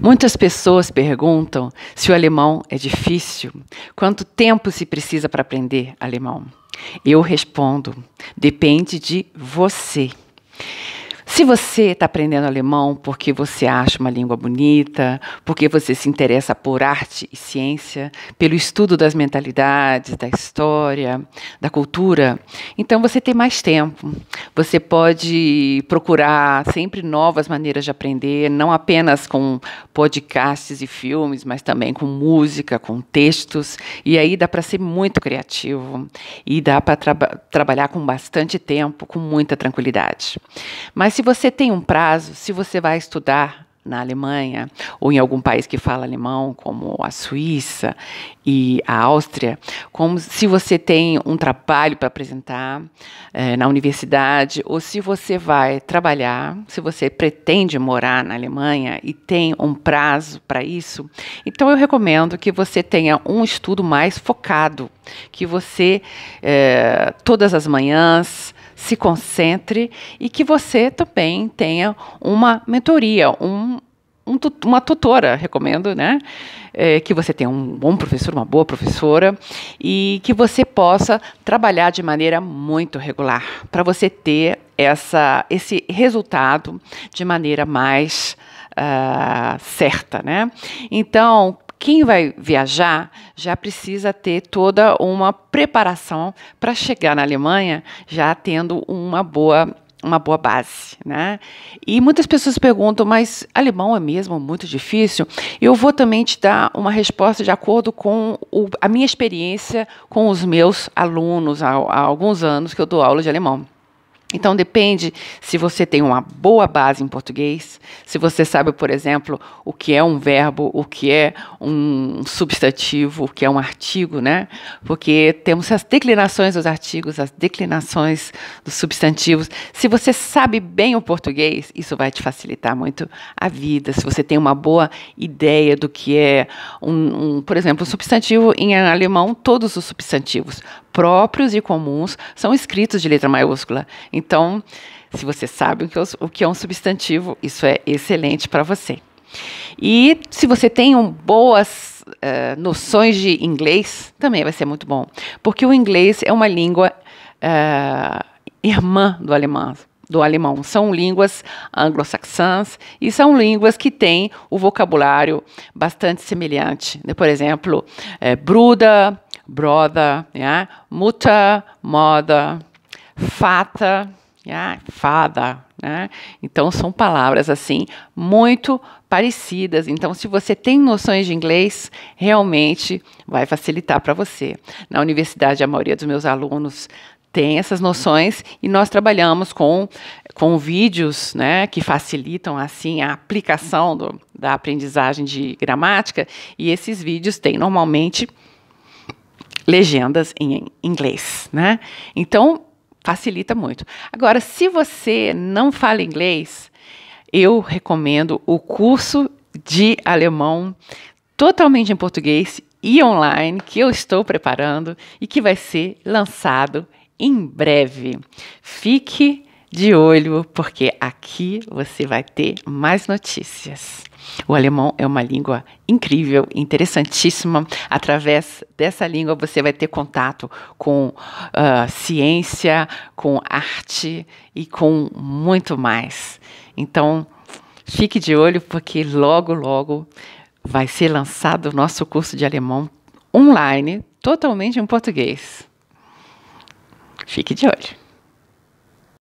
Muitas pessoas perguntam se o alemão é difícil, quanto tempo se precisa para aprender alemão. Eu respondo: depende de você. Se você está aprendendo alemão porque você acha uma língua bonita, porque você se interessa por arte e ciência, pelo estudo das mentalidades, da história, da cultura, então você tem mais tempo. Você pode procurar sempre novas maneiras de aprender, não apenas com podcasts e filmes, mas também com música, com textos. E aí dá para ser muito criativo e dá para trabalhar com bastante tempo, com muita tranquilidade. Mas se você tem um prazo, se você vai estudar na Alemanha ou em algum país que fala alemão, como a Suíça, e a Áustria, como se você tem um trabalho para apresentar é, na universidade, ou se você vai trabalhar, se você pretende morar na Alemanha e tem um prazo para isso, então eu recomendo que você tenha um estudo mais focado, que você é, todas as manhãs se concentre e que você também tenha uma mentoria, um, um, uma tutora, recomendo, né? É, que você tenha um bom professor, uma boa professora e que você possa trabalhar de maneira muito regular para você ter essa, esse resultado de maneira mais uh, certa, né? Então, quem vai viajar já precisa ter toda uma preparação para chegar na Alemanha já tendo uma boa uma boa base, né? E muitas pessoas perguntam, mas alemão é mesmo muito difícil? Eu vou também te dar uma resposta de acordo com o, a minha experiência com os meus alunos há, há alguns anos que eu dou aula de alemão. Então depende se você tem uma boa base em português, se você sabe, por exemplo, o que é um verbo, o que é um substantivo, o que é um artigo, né? Porque temos as declinações dos artigos, as declinações dos substantivos. Se você sabe bem o português, isso vai te facilitar muito a vida. Se você tem uma boa ideia do que é um, um por exemplo, um substantivo em alemão, todos os substantivos próprios e comuns são escritos de letra maiúscula. Então, se você sabe é o que é um substantivo, isso é excelente para você. E se você tem um, boas uh, noções de inglês, também vai ser muito bom, porque o inglês é uma língua uh, irmã do alemão. Do alemão. São línguas anglo-saxãs e são línguas que têm o vocabulário bastante semelhante. Né? Por exemplo, é, bruda, brother, yeah? Né, mutter, mother, fata, né? fada, né? Então são palavras assim muito parecidas. Então, se você tem noções de inglês, realmente vai facilitar para você. Na universidade, a maioria dos meus alunos tem essas noções e nós trabalhamos com, com vídeos né, que facilitam assim a aplicação do, da aprendizagem de gramática e esses vídeos têm normalmente legendas em inglês, né? Então facilita muito. Agora, se você não fala inglês, eu recomendo o curso de alemão totalmente em português e online que eu estou preparando e que vai ser lançado em breve. Fique de olho, porque aqui você vai ter mais notícias. O alemão é uma língua incrível, interessantíssima. Através dessa língua você vai ter contato com uh, ciência, com arte e com muito mais. Então, fique de olho, porque logo, logo vai ser lançado o nosso curso de alemão online, totalmente em português. Fique de olho.